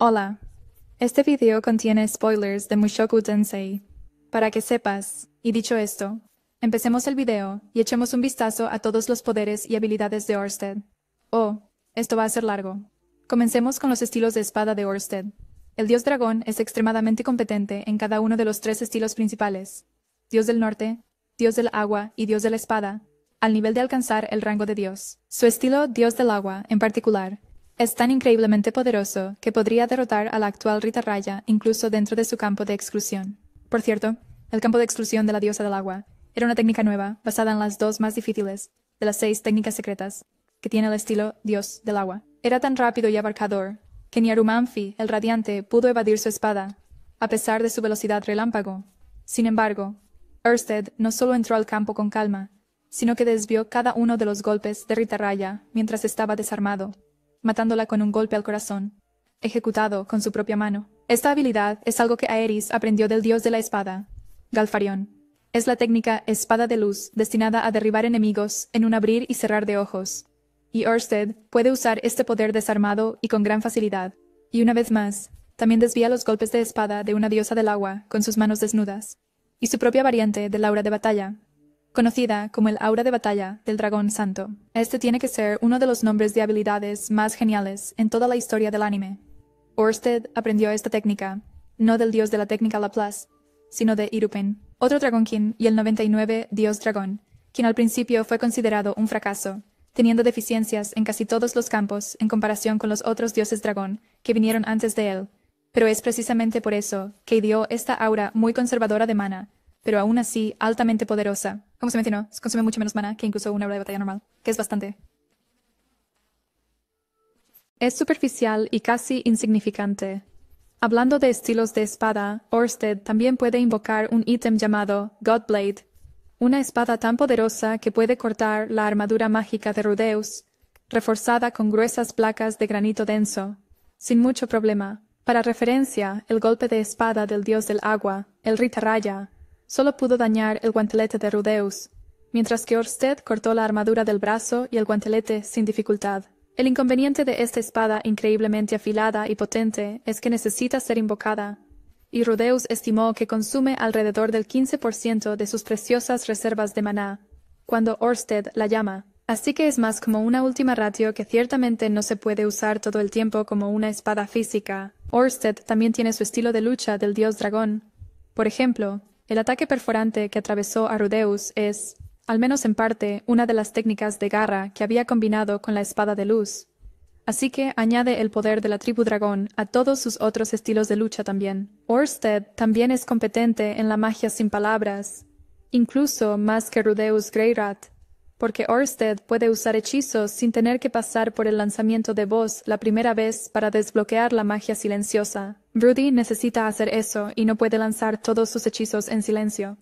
Hola, este video contiene spoilers de Mushoku Tensei. Para que sepas, y dicho esto, empecemos el video y echemos un vistazo a todos los poderes y habilidades de Orsted. Oh, esto va a ser largo. Comencemos con los estilos de espada de Orsted. El dios dragón es extremadamente competente en cada uno de los tres estilos principales. Dios del norte, dios del agua y dios de la espada, al nivel de alcanzar el rango de dios. Su estilo dios del agua, en particular, es tan increíblemente poderoso que podría derrotar a la actual Rita Raya incluso dentro de su campo de exclusión. Por cierto, el campo de exclusión de la diosa del agua era una técnica nueva basada en las dos más difíciles de las seis técnicas secretas que tiene el estilo dios del agua. Era tan rápido y abarcador que ni Arumanfi, el radiante, pudo evadir su espada, a pesar de su velocidad relámpago. Sin embargo, Ersted no solo entró al campo con calma, sino que desvió cada uno de los golpes de Rita Raya mientras estaba desarmado matándola con un golpe al corazón, ejecutado con su propia mano. Esta habilidad es algo que Aeris aprendió del dios de la espada, Galfarión. Es la técnica espada de luz destinada a derribar enemigos en un abrir y cerrar de ojos. Y Orsted puede usar este poder desarmado y con gran facilidad. Y una vez más, también desvía los golpes de espada de una diosa del agua con sus manos desnudas. Y su propia variante de Laura de batalla, conocida como el aura de batalla del dragón santo. Este tiene que ser uno de los nombres de habilidades más geniales en toda la historia del anime. Orsted aprendió esta técnica, no del dios de la técnica Laplace, sino de Irupen, otro quien y el 99 dios dragón, quien al principio fue considerado un fracaso, teniendo deficiencias en casi todos los campos en comparación con los otros dioses dragón que vinieron antes de él. Pero es precisamente por eso que dio esta aura muy conservadora de mana, pero aún así altamente poderosa, como se mencionó, consume mucho menos mana que incluso una obra de batalla normal, que es bastante. Es superficial y casi insignificante. Hablando de estilos de espada, Orsted también puede invocar un ítem llamado Godblade, una espada tan poderosa que puede cortar la armadura mágica de Rudeus, reforzada con gruesas placas de granito denso, sin mucho problema. Para referencia, el golpe de espada del dios del agua, el Ritaraya, Solo pudo dañar el guantelete de Rudeus, mientras que Orsted cortó la armadura del brazo y el guantelete sin dificultad. El inconveniente de esta espada increíblemente afilada y potente es que necesita ser invocada, y Rudeus estimó que consume alrededor del 15% de sus preciosas reservas de maná, cuando Orsted la llama. Así que es más como una última ratio que ciertamente no se puede usar todo el tiempo como una espada física. Orsted también tiene su estilo de lucha del dios dragón. Por ejemplo, el ataque perforante que atravesó a Rudeus es, al menos en parte, una de las técnicas de garra que había combinado con la espada de luz. Así que añade el poder de la tribu dragón a todos sus otros estilos de lucha también. Orsted también es competente en la magia sin palabras, incluso más que Rudeus Greyrat, porque Orsted puede usar hechizos sin tener que pasar por el lanzamiento de voz la primera vez para desbloquear la magia silenciosa. Rudy necesita hacer eso y no puede lanzar todos sus hechizos en silencio.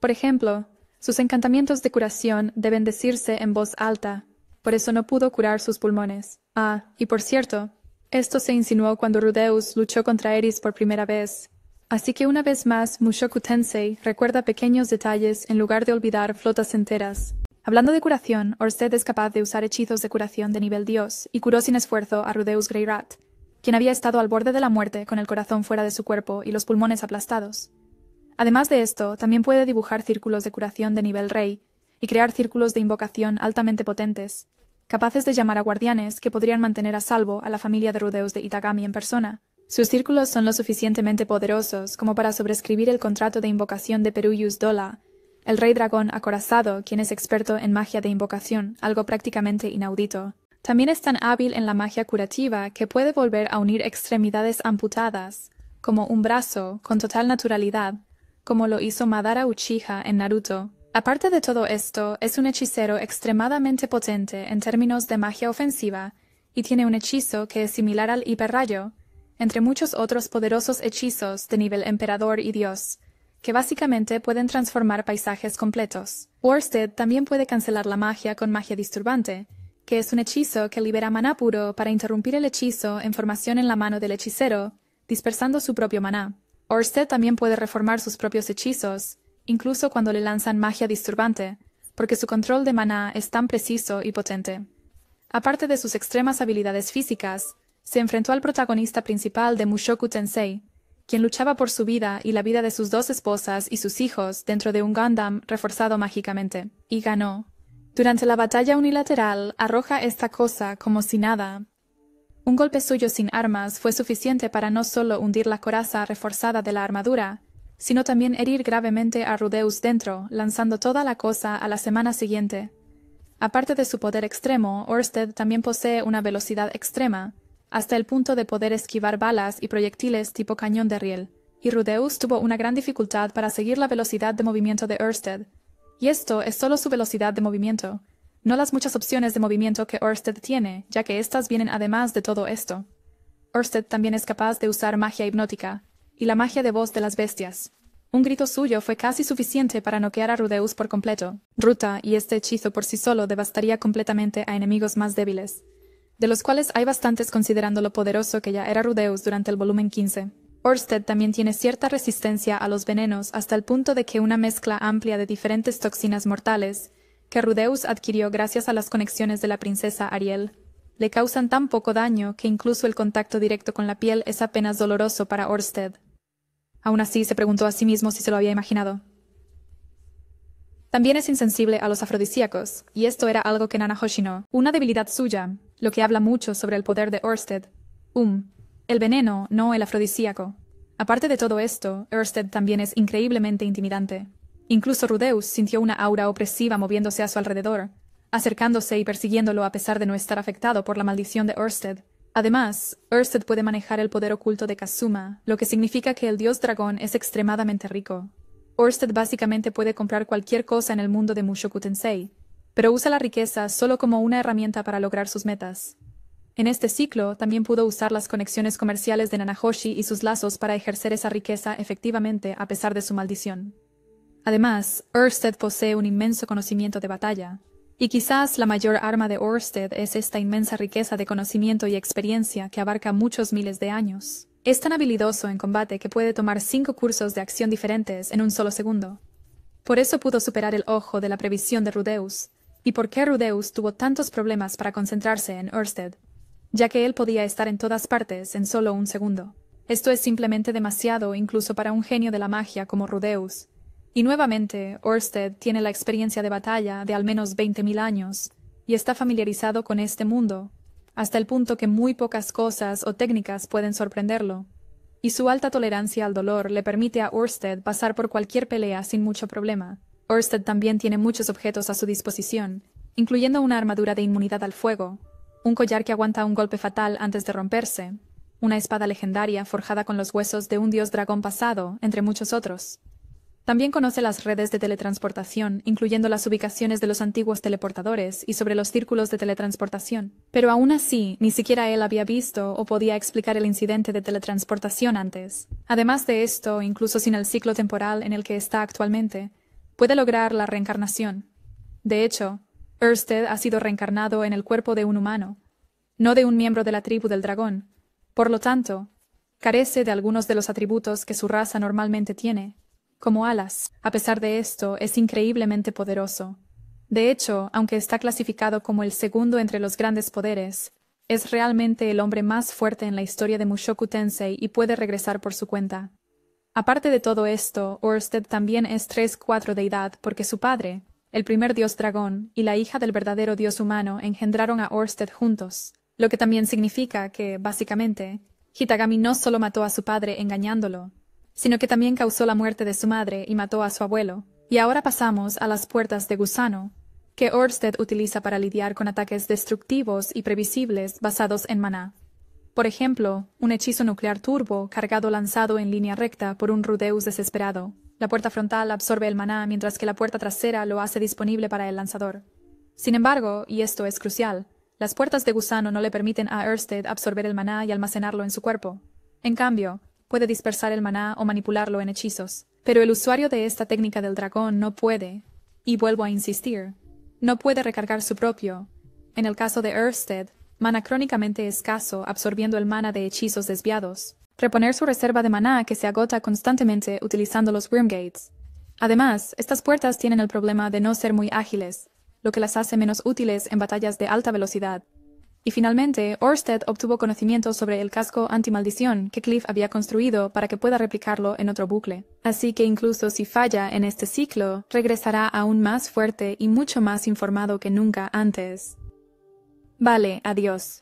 Por ejemplo, sus encantamientos de curación deben decirse en voz alta, por eso no pudo curar sus pulmones. Ah, y por cierto, esto se insinuó cuando Rudeus luchó contra Eris por primera vez. Así que una vez más Mushoku Tensei recuerda pequeños detalles en lugar de olvidar flotas enteras. Hablando de curación, Orsted es capaz de usar hechizos de curación de nivel dios y curó sin esfuerzo a Rudeus Greyrat, quien había estado al borde de la muerte con el corazón fuera de su cuerpo y los pulmones aplastados. Además de esto, también puede dibujar círculos de curación de nivel rey y crear círculos de invocación altamente potentes, capaces de llamar a guardianes que podrían mantener a salvo a la familia de Rudeus de Itagami en persona. Sus círculos son lo suficientemente poderosos como para sobrescribir el contrato de invocación de Peruyus Dola, el rey dragón acorazado, quien es experto en magia de invocación, algo prácticamente inaudito. También es tan hábil en la magia curativa que puede volver a unir extremidades amputadas, como un brazo, con total naturalidad, como lo hizo Madara Uchiha en Naruto. Aparte de todo esto, es un hechicero extremadamente potente en términos de magia ofensiva y tiene un hechizo que es similar al hiperrayo, entre muchos otros poderosos hechizos de nivel emperador y dios, que básicamente pueden transformar paisajes completos. Worsted también puede cancelar la magia con magia disturbante, que es un hechizo que libera maná puro para interrumpir el hechizo en formación en la mano del hechicero, dispersando su propio maná. Orsted también puede reformar sus propios hechizos, incluso cuando le lanzan magia disturbante, porque su control de maná es tan preciso y potente. Aparte de sus extremas habilidades físicas, se enfrentó al protagonista principal de Mushoku Tensei, quien luchaba por su vida y la vida de sus dos esposas y sus hijos dentro de un Gundam reforzado mágicamente, y ganó, durante la batalla unilateral arroja esta cosa como si nada. Un golpe suyo sin armas fue suficiente para no solo hundir la coraza reforzada de la armadura, sino también herir gravemente a Rudeus dentro, lanzando toda la cosa a la semana siguiente. Aparte de su poder extremo, Orsted también posee una velocidad extrema, hasta el punto de poder esquivar balas y proyectiles tipo cañón de riel, y Rudeus tuvo una gran dificultad para seguir la velocidad de movimiento de Orsted, y esto es solo su velocidad de movimiento, no las muchas opciones de movimiento que Orsted tiene, ya que éstas vienen además de todo esto. Orsted también es capaz de usar magia hipnótica, y la magia de voz de las bestias. Un grito suyo fue casi suficiente para noquear a Rudeus por completo. Ruta y este hechizo por sí solo devastaría completamente a enemigos más débiles, de los cuales hay bastantes considerando lo poderoso que ya era Rudeus durante el volumen 15. Orsted también tiene cierta resistencia a los venenos hasta el punto de que una mezcla amplia de diferentes toxinas mortales, que Rudeus adquirió gracias a las conexiones de la princesa Ariel, le causan tan poco daño que incluso el contacto directo con la piel es apenas doloroso para Orsted. Aún así, se preguntó a sí mismo si se lo había imaginado. También es insensible a los afrodisíacos, y esto era algo que Nana Hoshino, una debilidad suya, lo que habla mucho sobre el poder de Orsted. Um, el veneno, no el afrodisíaco. Aparte de todo esto, Ørsted también es increíblemente intimidante. Incluso Rudeus sintió una aura opresiva moviéndose a su alrededor, acercándose y persiguiéndolo a pesar de no estar afectado por la maldición de Ørsted. Además, Ørsted puede manejar el poder oculto de Kazuma, lo que significa que el dios dragón es extremadamente rico. Ørsted básicamente puede comprar cualquier cosa en el mundo de Mushoku Tensei, pero usa la riqueza solo como una herramienta para lograr sus metas. En este ciclo, también pudo usar las conexiones comerciales de Nanahoshi y sus lazos para ejercer esa riqueza efectivamente a pesar de su maldición. Además, Ørsted posee un inmenso conocimiento de batalla, y quizás la mayor arma de Ørsted es esta inmensa riqueza de conocimiento y experiencia que abarca muchos miles de años. Es tan habilidoso en combate que puede tomar cinco cursos de acción diferentes en un solo segundo. Por eso pudo superar el ojo de la previsión de Rudeus, y por qué Rudeus tuvo tantos problemas para concentrarse en Ørsted ya que él podía estar en todas partes en solo un segundo. Esto es simplemente demasiado incluso para un genio de la magia como Rudeus. Y nuevamente, Orsted tiene la experiencia de batalla de al menos 20.000 años, y está familiarizado con este mundo, hasta el punto que muy pocas cosas o técnicas pueden sorprenderlo. Y su alta tolerancia al dolor le permite a Orsted pasar por cualquier pelea sin mucho problema. Orsted también tiene muchos objetos a su disposición, incluyendo una armadura de inmunidad al fuego, un collar que aguanta un golpe fatal antes de romperse, una espada legendaria forjada con los huesos de un dios dragón pasado, entre muchos otros. También conoce las redes de teletransportación, incluyendo las ubicaciones de los antiguos teleportadores y sobre los círculos de teletransportación. Pero aún así, ni siquiera él había visto o podía explicar el incidente de teletransportación antes. Además de esto, incluso sin el ciclo temporal en el que está actualmente, puede lograr la reencarnación. De hecho, Ørsted ha sido reencarnado en el cuerpo de un humano, no de un miembro de la tribu del dragón. Por lo tanto, carece de algunos de los atributos que su raza normalmente tiene, como alas. A pesar de esto, es increíblemente poderoso. De hecho, aunque está clasificado como el segundo entre los grandes poderes, es realmente el hombre más fuerte en la historia de Mushoku Tensei y puede regresar por su cuenta. Aparte de todo esto, Orsted también es 3-4 de edad porque su padre, el primer dios dragón, y la hija del verdadero dios humano engendraron a Orsted juntos, lo que también significa que, básicamente, Hitagami no solo mató a su padre engañándolo, sino que también causó la muerte de su madre y mató a su abuelo. Y ahora pasamos a las puertas de gusano, que Orsted utiliza para lidiar con ataques destructivos y previsibles basados en maná. Por ejemplo, un hechizo nuclear turbo cargado lanzado en línea recta por un Rudeus desesperado, la puerta frontal absorbe el maná mientras que la puerta trasera lo hace disponible para el lanzador. Sin embargo, y esto es crucial, las puertas de gusano no le permiten a Ørsted absorber el maná y almacenarlo en su cuerpo. En cambio, puede dispersar el maná o manipularlo en hechizos. Pero el usuario de esta técnica del dragón no puede, y vuelvo a insistir, no puede recargar su propio. En el caso de Ørsted, mana crónicamente escaso absorbiendo el mana de hechizos desviados, reponer su reserva de maná que se agota constantemente utilizando los Wormgates. Además, estas puertas tienen el problema de no ser muy ágiles, lo que las hace menos útiles en batallas de alta velocidad. Y finalmente, Orsted obtuvo conocimiento sobre el casco antimaldición que Cliff había construido para que pueda replicarlo en otro bucle. Así que incluso si falla en este ciclo, regresará aún más fuerte y mucho más informado que nunca antes. Vale, adiós.